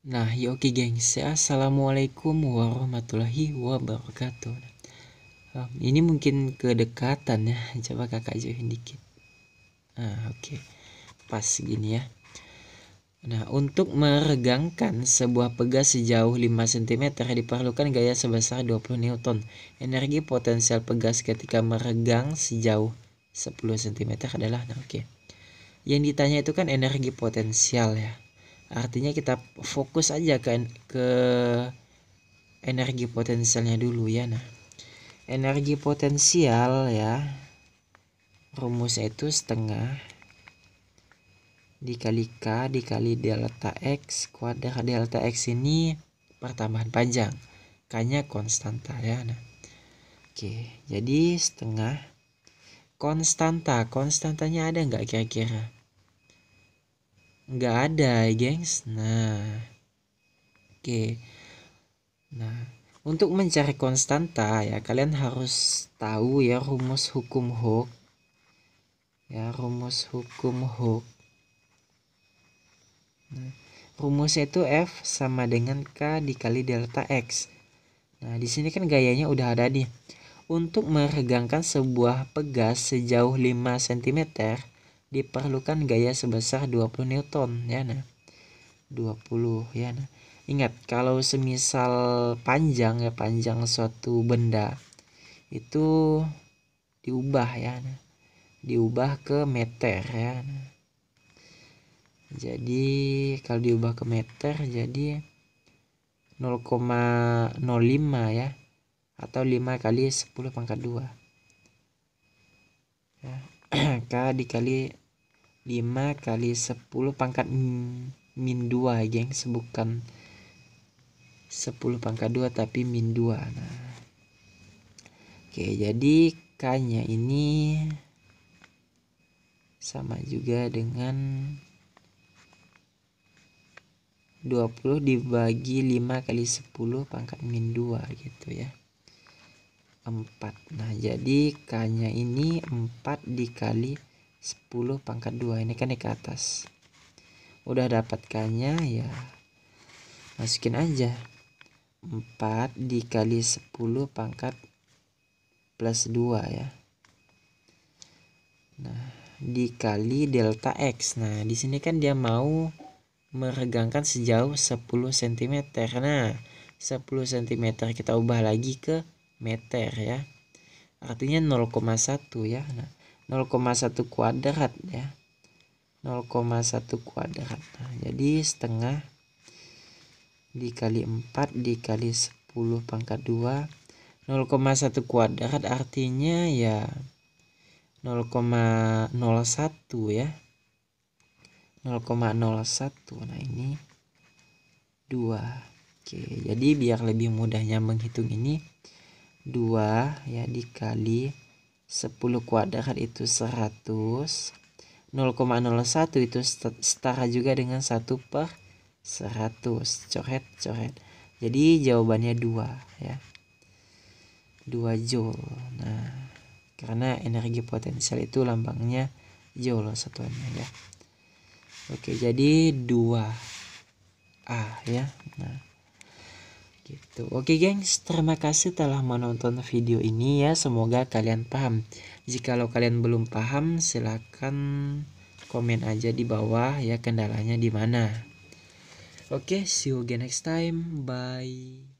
Nah, ya oke gengs Assalamualaikum warahmatullahi wabarakatuh. Nah, ini mungkin kedekatan ya. Coba kakak jauhin dikit. Nah, oke. Okay. Pas gini ya. Nah, untuk meregangkan sebuah pegas sejauh 5 cm diperlukan gaya sebesar 20 Newton. Energi potensial pegas ketika meregang sejauh 10 cm adalah nah oke. Okay. Yang ditanya itu kan energi potensial ya artinya kita fokus aja ke ke energi potensialnya dulu ya nah energi potensial ya rumus itu setengah dikali K dikali delta X kuadrat delta X ini pertambahan panjang K nya konstanta ya nah Oke, jadi setengah konstanta. Konstantanya ada nggak kira-kira? nggak ada ya gengs nah oke okay. nah untuk mencari konstanta ya kalian harus tahu ya rumus hukum hook ya rumus hukum hook nah, rumusnya itu F sama dengan K dikali delta X nah di sini kan gayanya udah ada nih untuk meregangkan sebuah pegas sejauh 5 cm diperlukan gaya sebesar 20 Newton ya nah. 20 ya nah. Ingat kalau semisal panjang ya panjang suatu benda itu diubah ya nah. Diubah ke meter ya. Nah. Jadi kalau diubah ke meter jadi 0,05 ya atau 5 kali 10 pangkat 2 ya. K dikali 5 kali 10 pangkat min 2 geng bukan 10 pangkat 2 tapi min 2 nah. oke jadi k nya ini sama juga dengan 20 dibagi 5 kali 10 pangkat min 2 gitu ya 4 nah jadi k nya ini 4 dikali 10 pangkat 2 ini kan di ke atas udah dapatkannya ya masukin aja 4 dikali 10 pangkat plus 2 ya nah dikali delta x nah di sini kan dia mau meregangkan sejauh 10 cm nah 10 cm kita ubah lagi ke meter ya artinya 0,1 ya nah 0,1 kuadrat ya 0,1 kuadrat nah, jadi setengah dikali 4 dikali 10 pangkat 2 0,1 kuadrat artinya ya 0,01 ya 0,01 nah ini 2 Oke, jadi biar lebih mudahnya menghitung ini 2 ya dikali 10 kuadrat itu 100 0,01 itu setara juga dengan 1 per 100 coret coret jadi jawabannya 2 ya 2 joule nah karena energi potensial itu lambangnya joule satuannya ya oke jadi 2 A ya nah gitu. Oke gengs, terima kasih telah menonton video ini ya. Semoga kalian paham. Jika lo kalian belum paham, silahkan komen aja di bawah ya kendalanya di mana. Oke, see you again next time. Bye.